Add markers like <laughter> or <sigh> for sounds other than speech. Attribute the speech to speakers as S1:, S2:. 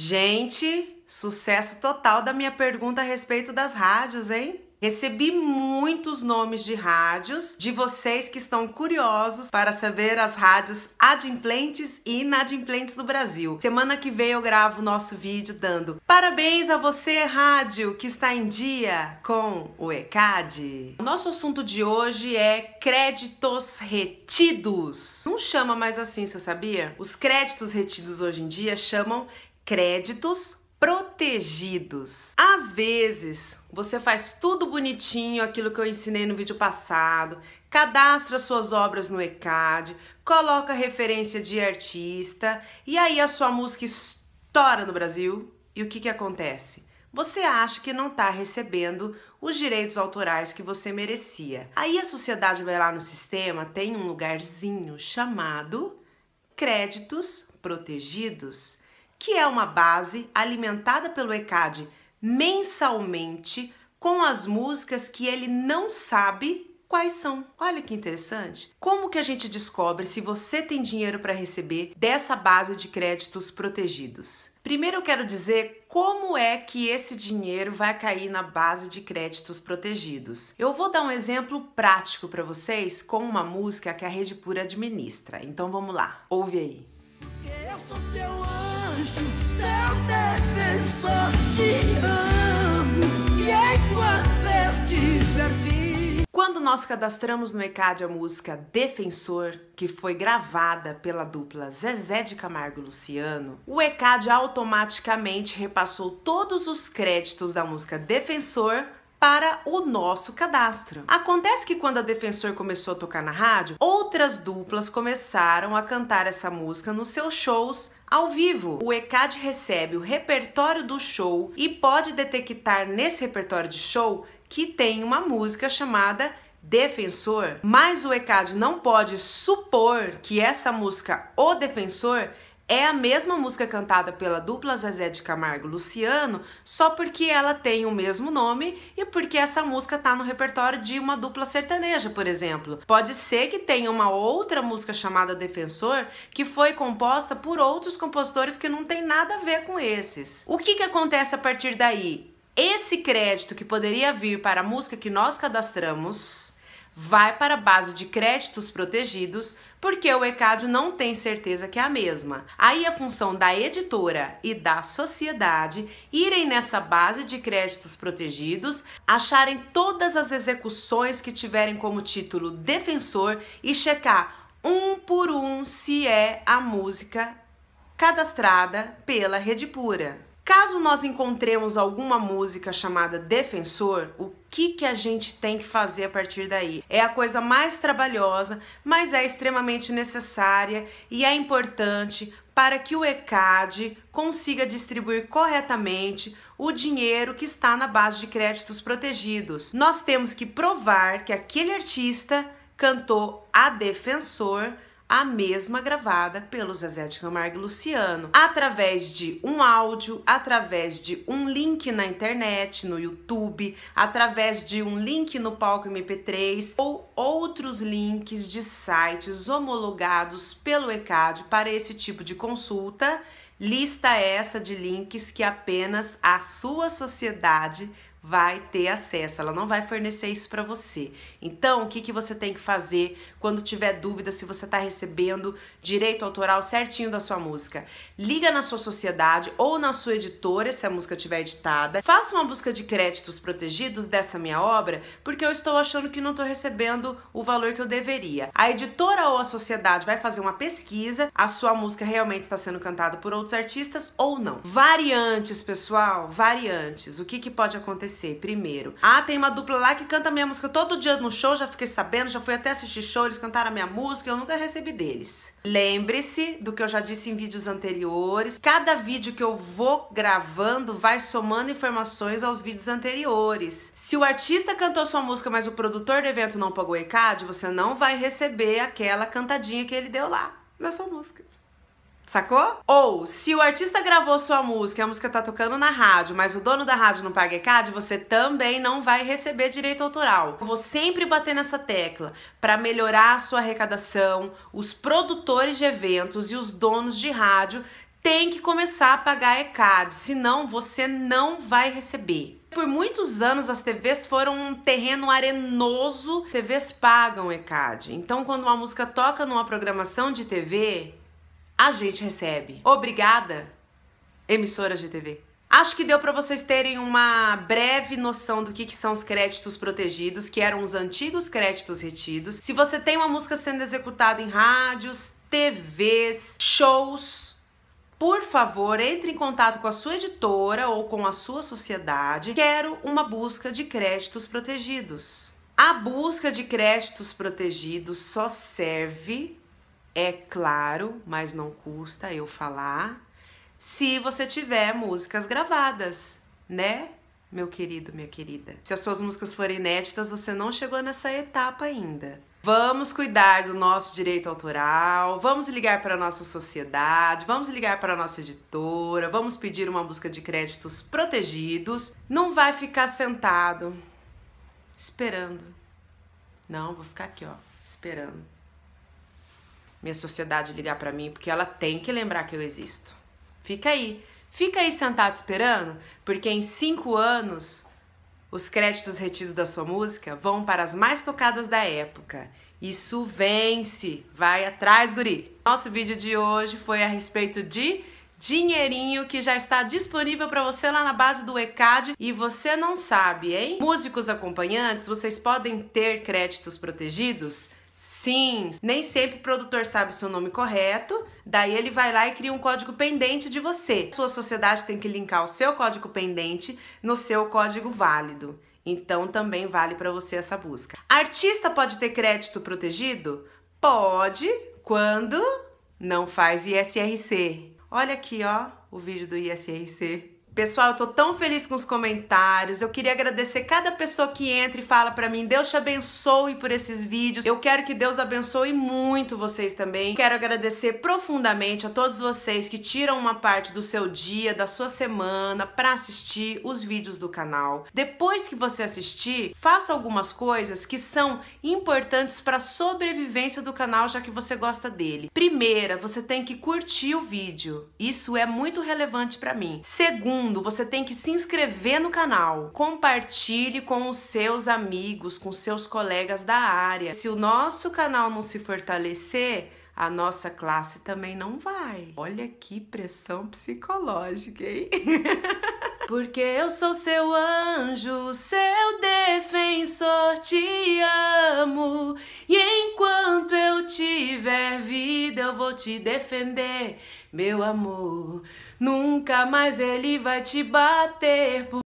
S1: Gente, sucesso total da minha pergunta a respeito das rádios, hein? Recebi muitos nomes de rádios de vocês que estão curiosos para saber as rádios adimplentes e inadimplentes do Brasil. Semana que vem eu gravo o nosso vídeo dando parabéns a você, rádio, que está em dia com o ECAD. O nosso assunto de hoje é créditos retidos. Não chama mais assim, você sabia? Os créditos retidos hoje em dia chamam créditos protegidos. Às vezes, você faz tudo bonitinho, aquilo que eu ensinei no vídeo passado, cadastra suas obras no ECAD, coloca referência de artista e aí a sua música estoura no Brasil. E o que que acontece? Você acha que não está recebendo os direitos autorais que você merecia. Aí a sociedade vai lá no sistema, tem um lugarzinho chamado créditos protegidos que é uma base alimentada pelo ECAD mensalmente com as músicas que ele não sabe quais são. Olha que interessante. Como que a gente descobre se você tem dinheiro para receber dessa base de créditos protegidos? Primeiro eu quero dizer como é que esse dinheiro vai cair na base de créditos protegidos. Eu vou dar um exemplo prático para vocês com uma música que a Rede Pura administra. Então vamos lá. Ouve aí. Eu sou seu anjo. Quando nós cadastramos no ECAD a música Defensor, que foi gravada pela dupla Zezé de Camargo e Luciano, o ECAD automaticamente repassou todos os créditos da música Defensor para o nosso cadastro. Acontece que quando a Defensor começou a tocar na rádio, outras duplas começaram a cantar essa música nos seus shows ao vivo, o ECAD recebe o repertório do show e pode detectar nesse repertório de show que tem uma música chamada Defensor, mas o ECAD não pode supor que essa música O Defensor é a mesma música cantada pela dupla Zezé de Camargo Luciano, só porque ela tem o mesmo nome e porque essa música tá no repertório de uma dupla sertaneja, por exemplo. Pode ser que tenha uma outra música chamada Defensor que foi composta por outros compositores que não tem nada a ver com esses. O que que acontece a partir daí? Esse crédito que poderia vir para a música que nós cadastramos vai para a base de créditos protegidos, porque o ECAD não tem certeza que é a mesma. Aí a função da editora e da sociedade irem nessa base de créditos protegidos, acharem todas as execuções que tiverem como título defensor e checar um por um se é a música cadastrada pela Rede Pura. Caso nós encontremos alguma música chamada defensor, o que, que a gente tem que fazer a partir daí? É a coisa mais trabalhosa, mas é extremamente necessária e é importante para que o ECAD consiga distribuir corretamente o dinheiro que está na base de créditos protegidos. Nós temos que provar que aquele artista cantou a defensor a mesma gravada pelo Zezé de Camargo e Luciano, através de um áudio, através de um link na internet, no YouTube, através de um link no palco MP3 ou outros links de sites homologados pelo ECAD para esse tipo de consulta. Lista essa de links que apenas a sua sociedade vai ter acesso, ela não vai fornecer isso para você. Então, o que, que você tem que fazer quando tiver dúvida se você está recebendo direito autoral certinho da sua música? Liga na sua sociedade ou na sua editora, se a música estiver editada. Faça uma busca de créditos protegidos dessa minha obra, porque eu estou achando que não estou recebendo o valor que eu deveria. A editora ou a sociedade vai fazer uma pesquisa, a sua música realmente está sendo cantada por outros artistas ou não. Variantes, pessoal, variantes. O que, que pode acontecer? Primeiro, ah, tem uma dupla lá que canta minha música todo dia no show, já fiquei sabendo, já fui até assistir show, eles cantaram a minha música, eu nunca recebi deles. Lembre-se do que eu já disse em vídeos anteriores, cada vídeo que eu vou gravando vai somando informações aos vídeos anteriores. Se o artista cantou sua música, mas o produtor do evento não pagou o ECAD, você não vai receber aquela cantadinha que ele deu lá na sua música. Sacou? Ou se o artista gravou sua música e a música tá tocando na rádio, mas o dono da rádio não paga ECAD, você também não vai receber direito autoral. Eu vou sempre bater nessa tecla para melhorar a sua arrecadação. Os produtores de eventos e os donos de rádio têm que começar a pagar ECAD, senão você não vai receber. Por muitos anos as TVs foram um terreno arenoso. TVs pagam ECAD. Então, quando uma música toca numa programação de TV, a gente recebe. Obrigada, emissoras de TV. Acho que deu para vocês terem uma breve noção do que, que, são os créditos protegidos, que eram os antigos créditos retidos. Se você tem uma música sendo executada em rádios, TVs, shows, por favor, entre em contato com a sua editora ou com a sua sociedade. Quero uma busca de créditos protegidos. A busca de créditos protegidos só serve é claro, mas não custa eu falar, se você tiver músicas gravadas, né? Meu querido, minha querida. Se as suas músicas forem inéditas, você não chegou nessa etapa ainda. Vamos cuidar do nosso direito autoral, vamos ligar para a nossa sociedade, vamos ligar para a nossa editora, vamos pedir uma busca de créditos protegidos. Não vai ficar sentado esperando. Não, vou ficar aqui, ó, esperando minha sociedade ligar para mim, porque ela tem que lembrar que eu existo. Fica aí. Fica aí sentado esperando, porque em cinco anos os créditos retidos da sua música vão para as mais tocadas da época. Isso vence! Vai atrás, guri! Nosso vídeo de hoje foi a respeito de dinheirinho que já está disponível para você lá na base do ECAD e você não sabe, hein? Músicos acompanhantes, vocês podem ter créditos protegidos? Sim, nem sempre o produtor sabe o seu nome correto, daí ele vai lá e cria um código pendente de você. Sua sociedade tem que linkar o seu código pendente no seu código válido. Então também vale para você essa busca. Artista pode ter crédito protegido? Pode, quando não faz ISRC. Olha aqui, ó, o vídeo do ISRC. Pessoal, eu tô tão feliz com os comentários. Eu queria agradecer cada pessoa que entra e fala para mim: "Deus te abençoe por esses vídeos". Eu quero que Deus abençoe muito vocês também. Quero agradecer profundamente a todos vocês que tiram uma parte do seu dia, da sua semana para assistir os vídeos do canal. Depois que você assistir, faça algumas coisas que são importantes para a sobrevivência do canal, já que você gosta dele. Primeira, você tem que curtir o vídeo. Isso é muito relevante para mim. Segundo, você tem que se inscrever no canal. Compartilhe com os seus amigos, com seus colegas da área. Se o nosso canal não se fortalecer, a nossa classe também não vai. Olha que pressão psicológica, hein? <laughs> Porque eu sou seu anjo, seu defensor, te amo. E enquanto eu tiver vida, eu vou te defender meu amor. Nunca mais ele vai te bater.